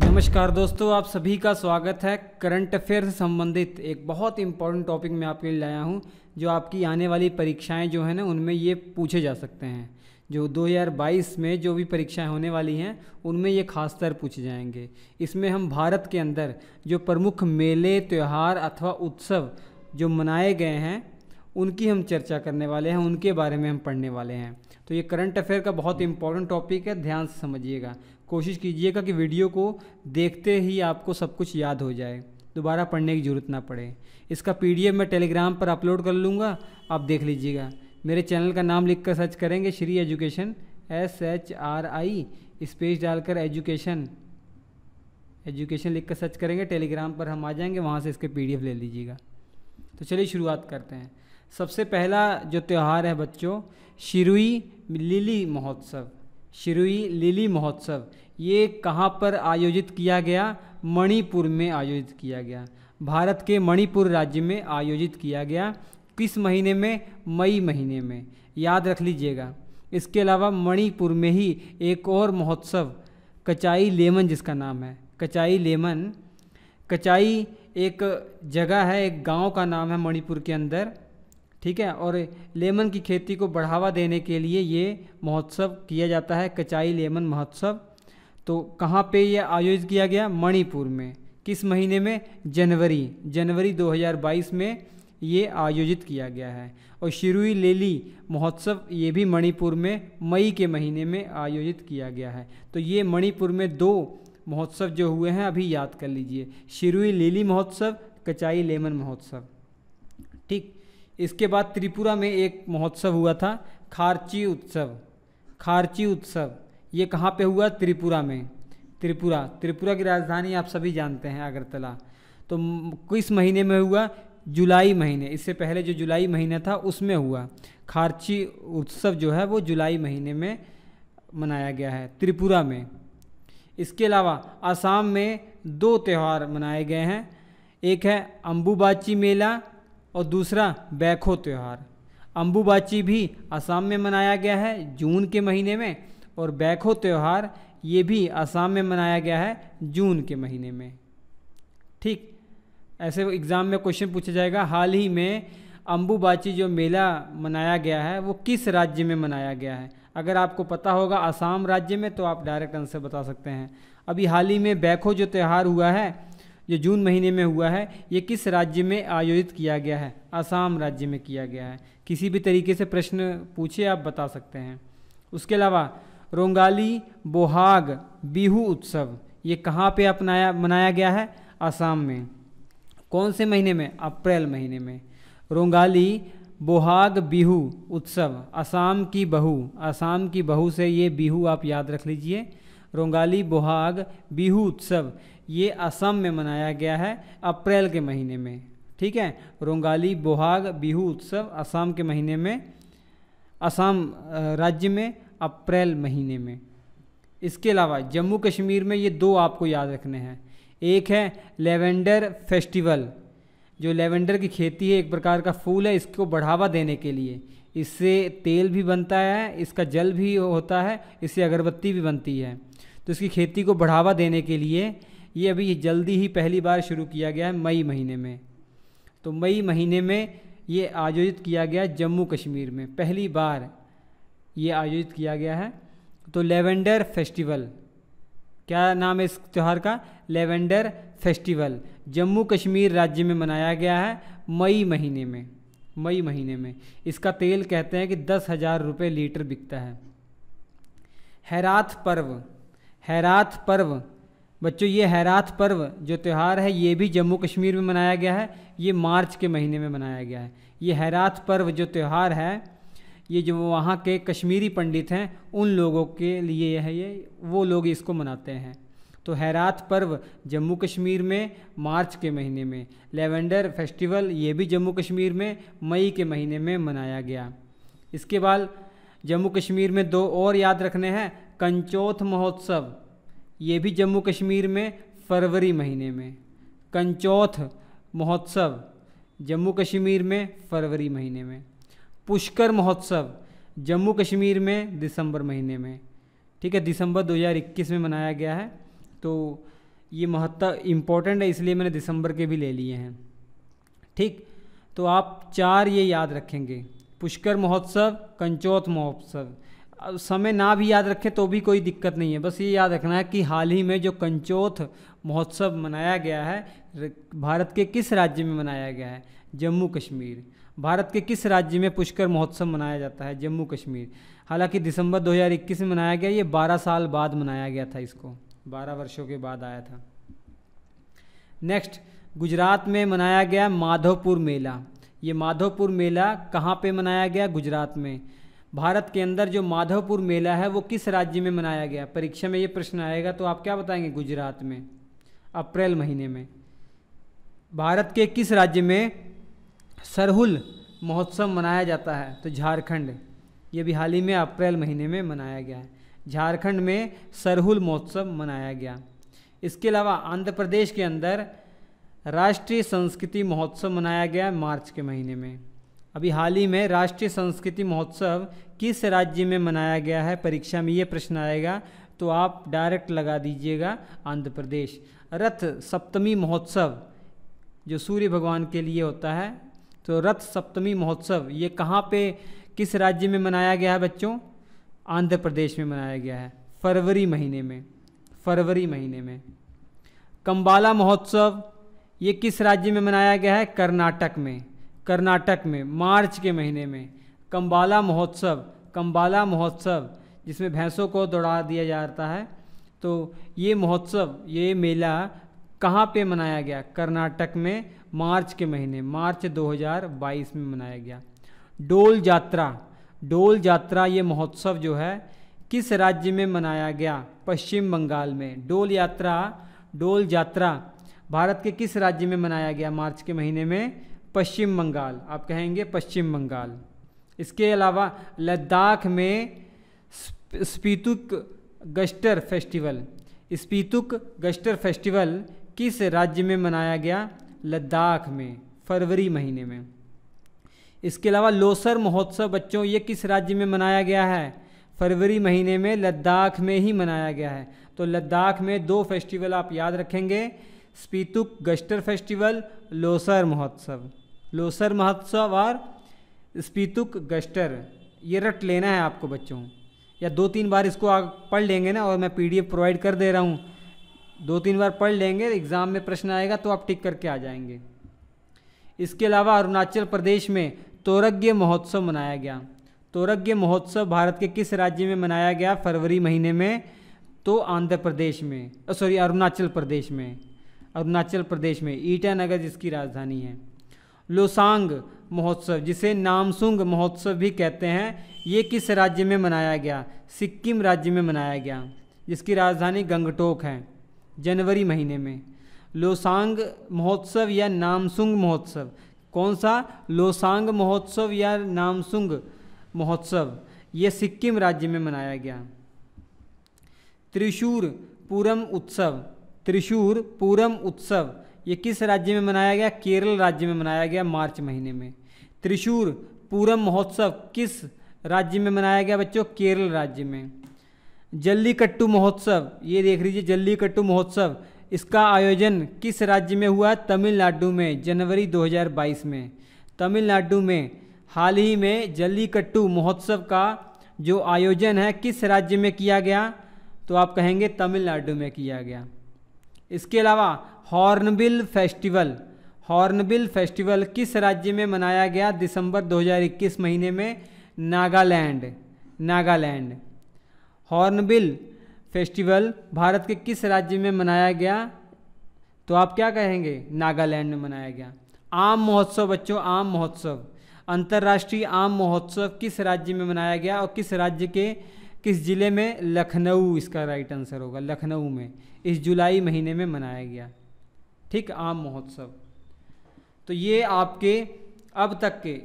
नमस्कार दोस्तों आप सभी का स्वागत है करंट अफेयर से संबंधित एक बहुत इंपॉर्टेंट टॉपिक मैं आपके लिए लाया हूं जो आपकी आने वाली परीक्षाएं जो है ना उनमें ये पूछे जा सकते हैं जो 2022 में जो भी परीक्षाएं होने वाली हैं उनमें ये खासतर पूछे जाएंगे इसमें हम भारत के अंदर जो प्रमुख मेले त्यौहार अथवा उत्सव जो मनाए गए हैं उनकी हम चर्चा करने वाले हैं उनके बारे में हम पढ़ने वाले हैं तो ये करंट अफेयर का बहुत इंपॉर्टेंट टॉपिक है ध्यान से समझिएगा कोशिश कीजिएगा कि वीडियो को देखते ही आपको सब कुछ याद हो जाए दोबारा पढ़ने की ज़रूरत ना पड़े इसका पीडीएफ मैं टेलीग्राम पर अपलोड कर लूँगा आप देख लीजिएगा मेरे चैनल का नाम लिख कर सर्च करेंगे Shri education S H R I space डालकर एजुकेशन एजुकेशन लिख कर सर्च करेंगे टेलीग्राम पर हम आ जाएंगे वहाँ से इसके पीडीएफ ले लीजिएगा तो चलिए शुरुआत करते हैं सबसे पहला जो त्यौहार है बच्चों शिरुई लिली महोत्सव शिरुई लिली महोत्सव ये कहाँ पर आयोजित किया गया मणिपुर में आयोजित किया गया भारत के मणिपुर राज्य में आयोजित किया गया किस महीने में मई महीने में याद रख लीजिएगा इसके अलावा मणिपुर में ही एक और महोत्सव कचाई लेमन जिसका नाम है कचाई लेमन कचाई एक जगह है एक गांव का नाम है मणिपुर के अंदर ठीक है और लेमन की खेती को बढ़ावा देने के लिए ये महोत्सव किया जाता है कचाई लेमन महोत्सव तो कहाँ पे यह आयोजित किया गया मणिपुर में किस महीने में जनवरी जनवरी 2022 में ये आयोजित किया गया है और शिरुई लेली महोत्सव ये भी मणिपुर में मई के महीने में आयोजित किया गया है तो ये मणिपुर में दो महोत्सव जो हुए हैं अभी याद कर लीजिए शिरुई लीली महोत्सव कचाई लेमन महोत्सव ठीक इसके बाद त्रिपुरा में एक महोत्सव हुआ था खारची उत्सव खारची उत्सव ये कहाँ पे हुआ त्रिपुरा में त्रिपुरा त्रिपुरा की राजधानी आप सभी जानते हैं अगरतला तो किस महीने में हुआ जुलाई महीने इससे पहले जो जुलाई महीना था उसमें हुआ खारची उत्सव जो है वो जुलाई महीने में मनाया गया है त्रिपुरा में इसके अलावा असम में दो त्यौहार मनाए गए हैं एक है अम्बुबाची मेला और दूसरा बैखो त्यौहार अम्बुबाची भी असम में मनाया गया है जून के महीने में और बैखो त्यौहार ये भी असम में मनाया गया है जून के महीने में ठीक ऐसे एग्ज़ाम में क्वेश्चन पूछा जाएगा हाल ही में अम्बुबाची जो मेला मनाया गया है वो किस राज्य में मनाया गया है अगर आपको पता होगा असम राज्य में तो आप डायरेक्ट आंसर बता सकते हैं अभी हाल ही में बैखो जो त्यौहार हुआ है जो जून महीने में हुआ है ये किस राज्य में आयोजित किया गया है असम राज्य में किया गया है किसी भी तरीके से प्रश्न पूछे आप बता सकते हैं उसके अलावा रोंगाली बोहाग बिहू उत्सव ये कहाँ पे अपनाया मनाया गया है असम में कौन से महीने में अप्रैल महीने में रोंगाली बोहाग बिहू उत्सव असम की बहू असम की बहू से ये बिहू आप याद रख लीजिए रोंगाली बोहाग बिहू उत्सव ये असम में मनाया गया है अप्रैल के महीने में ठीक है रोंगाली बोहाग बिहू उत्सव असम के महीने में असम राज्य में अप्रैल महीने में इसके अलावा जम्मू कश्मीर में ये दो आपको याद रखने हैं एक है लेवेंडर फेस्टिवल जो लेवेंडर की खेती है एक प्रकार का फूल है इसको बढ़ावा देने के लिए इससे तेल भी बनता है इसका जल भी होता है इससे अगरबत्ती भी बनती है तो इसकी खेती को बढ़ावा देने के लिए ये अभी जल्दी ही पहली बार शुरू किया गया है मई महीने में तो मई महीने में ये आयोजित किया गया जम्मू कश्मीर में पहली बार ये आयोजित किया गया है तो लेवेंडर फेस्टिवल क्या नाम है इस त्यौहार का लेवेंडर फेस्टिवल जम्मू कश्मीर राज्य में मनाया गया है मई महीने में मई महीने में इसका तेल कहते हैं कि दस हज़ार रुपये लीटर बिकता है हैरात पर्व हैरात पर्व बच्चों ये हैरात पर्व जो त्यौहार है ये भी जम्मू कश्मीर में मनाया गया है ये मार्च के महीने में मनाया गया है ये हैरात पर्व जो त्यौहार है ये जो वहाँ के कश्मीरी पंडित हैं उन लोगों के लिए है ये वो लोग इसको मनाते हैं तो हैरात पर्व जम्मू कश्मीर में मार्च के महीने में लेवेंडर फेस्टिवल ये भी जम्मू कश्मीर में मई के महीने में मनाया गया इसके बाद जम्मू कश्मीर में दो और याद रखने हैं कंचौथ महोत्सव ये भी जम्मू कश्मीर में फरवरी महीने में कंचौथ महोत्सव जम्मू कश्मीर में फरवरी महीने में पुष्कर महोत्सव जम्मू कश्मीर में दिसंबर महीने में ठीक है दिसंबर 2021 में मनाया गया है तो ये महत्व इम्पोर्टेंट है इसलिए मैंने दिसंबर के भी ले लिए हैं ठीक तो आप चार ये याद रखेंगे पुष्कर महोत्सव कंचौथ महोत्सव अब समय ना भी याद रखें तो भी कोई दिक्कत नहीं है बस ये याद रखना है कि हाल ही में जो कंचौत महोत्सव मनाया गया है भारत के किस राज्य में मनाया गया है जम्मू कश्मीर भारत के किस राज्य में पुष्कर महोत्सव मनाया जाता है जम्मू कश्मीर हालांकि दिसंबर 2021 में मनाया गया ये 12 साल बाद मनाया गया था इसको 12 वर्षों के बाद आया था नेक्स्ट गुजरात में मनाया गया माधोपुर मेला ये माधोपुर मेला कहाँ पे मनाया गया गुजरात में भारत के अंदर जो माधवपुर मेला है वो किस राज्य में मनाया गया परीक्षा में ये प्रश्न आएगा तो आप क्या बताएंगे गुजरात में अप्रैल महीने में भारत के किस राज्य में सरहुल महोत्सव मनाया जाता है तो झारखंड ये भी हाल ही में अप्रैल महीने में मनाया गया है झारखंड में सरहुल महोत्सव मनाया गया इसके अलावा आंध्र प्रदेश के अंदर राष्ट्रीय संस्कृति महोत्सव मनाया गया मार्च के महीने में अभी हाल ही में राष्ट्रीय संस्कृति महोत्सव किस राज्य में मनाया गया है परीक्षा में ये प्रश्न आएगा तो आप डायरेक्ट लगा दीजिएगा आंध्र प्रदेश रथ सप्तमी महोत्सव जो सूर्य भगवान के लिए होता है तो रथ सप्तमी महोत्सव ये कहाँ पे किस राज्य में मनाया गया है बच्चों आंध्र प्रदेश में मनाया गया है फरवरी महीने में फरवरी महीने में कंबाला महोत्सव ये किस राज्य में मनाया गया है कर्नाटक में कर्नाटक में मार्च के महीने में कंबाला महोत्सव कंबाला महोत्सव जिसमें भैंसों को दौड़ा दिया जाता है तो ये महोत्सव ये मेला कहाँ पे मनाया गया कर्नाटक में मार्च के महीने मार्च 2022 में मनाया गया डोल यात्रा डोल यात्रा ये महोत्सव जो है किस राज्य में मनाया गया पश्चिम बंगाल में डोल यात्रा डोल यात्रा भारत के किस राज्य में मनाया गया मार्च के महीने में पश्चिम बंगाल आप कहेंगे पश्चिम बंगाल इसके अलावा लद्दाख में स्पीतुक गस्टर फेस्टिवल स्पीतुक गस्टर फेस्टिवल किस राज्य में मनाया गया लद्दाख में फरवरी महीने में इसके अलावा लोसर महोत्सव बच्चों ये किस राज्य में मनाया गया है फरवरी महीने में लद्दाख में ही मनाया गया है तो लद्दाख में दो फेस्टिवल आप याद रखेंगे स्पीतुक गस्टर फेस्टिवल लोसर महोत्सव लोसर महोत्सव और स्पीतुक गस्टर ये रट लेना है आपको बच्चों या दो तीन बार इसको आप पढ़ लेंगे ना और मैं पीडीएफ प्रोवाइड कर दे रहा हूँ दो तीन बार पढ़ लेंगे एग्ज़ाम में प्रश्न आएगा तो आप टिक करके आ जाएंगे इसके अलावा अरुणाचल प्रदेश में तोरज्ञ महोत्सव मनाया गया तोरज्ञ महोत्सव भारत के किस राज्य में मनाया गया फरवरी महीने में तो आंध्र प्रदेश में सॉरी अरुणाचल प्रदेश में अरुणाचल प्रदेश में ईटानगर जिसकी राजधानी है लोसांग महोत्सव जिसे नामसुंग महोत्सव भी कहते हैं ये किस राज्य में मनाया गया सिक्किम राज्य में मनाया गया जिसकी राजधानी गंगटोक है जनवरी महीने में लोसांग महोत्सव या नामसुंग महोत्सव कौन सा लोसांग महोत्सव या नामसुंग महोत्सव ये सिक्किम राज्य में मनाया गया त्रिशूर पूरम उत्सव त्रिशूर पूरम उत्सव ये किस राज्य में मनाया गया केरल राज्य में मनाया गया मार्च महीने में त्रिशूर पूरम महोत्सव किस राज्य में मनाया गया बच्चों केरल राज्य में जल्लीकट्टू महोत्सव ये देख लीजिए जल्लीकट्टू महोत्सव इसका आयोजन किस राज्य में हुआ तमिलनाडु में जनवरी 2022 में तमिलनाडु में हाल ही में जल्लीकट्टू महोत्सव का जो आयोजन है किस राज्य में किया गया तो आप कहेंगे तमिलनाडु में किया गया इसके अलावा हॉर्नबिल फेस्टिवल हॉर्नबिल फेस्टिवल किस राज्य में मनाया गया दिसंबर 2021 महीने में नागालैंड नागालैंड हॉर्नबिल फेस्टिवल भारत के किस राज्य में मनाया गया तो आप क्या कहेंगे नागालैंड में मनाया गया आम महोत्सव बच्चों आम महोत्सव अंतर्राष्ट्रीय आम महोत्सव किस राज्य में मनाया गया और किस राज्य के किस ज़िले में लखनऊ इसका राइट आंसर होगा लखनऊ में इस जुलाई महीने में मनाया गया ठीक आम महोत्सव तो ये आपके अब तक के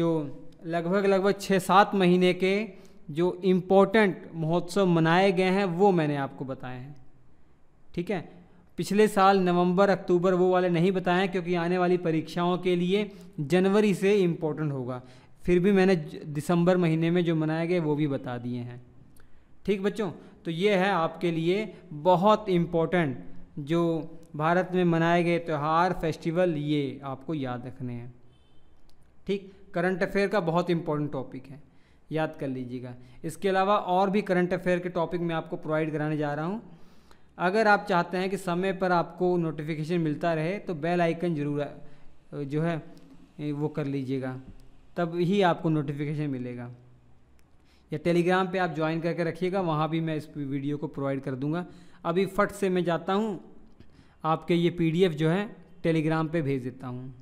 जो लगभग लगभग छः सात महीने के जो इम्पोर्टेंट महोत्सव मनाए गए हैं वो मैंने आपको बताए हैं ठीक है पिछले साल नवंबर अक्टूबर वो वाले नहीं बताए हैं क्योंकि आने वाली परीक्षाओं के लिए जनवरी से इम्पोर्टेंट होगा फिर भी मैंने दिसंबर महीने में जो मनाए गए वो भी बता दिए हैं ठीक बच्चों तो ये है आपके लिए बहुत इम्पोर्टेंट जो भारत में मनाए गए त्यौहार फेस्टिवल ये आपको याद रखने हैं ठीक करंट अफेयर का बहुत इम्पोर्टेंट टॉपिक है याद कर लीजिएगा इसके अलावा और भी करंट अफेयर के टॉपिक मैं आपको प्रोवाइड कराने जा रहा हूँ अगर आप चाहते हैं कि समय पर आपको नोटिफिकेशन मिलता रहे तो बेल आइकन जरूर जो है वो कर लीजिएगा तब ही आपको नोटिफिकेशन मिलेगा या टेलीग्राम पे आप ज्वाइन करके रखिएगा वहाँ भी मैं इस वीडियो को प्रोवाइड कर दूँगा अभी फट से मैं जाता हूँ आपके ये पीडीएफ जो है टेलीग्राम पे भेज देता हूँ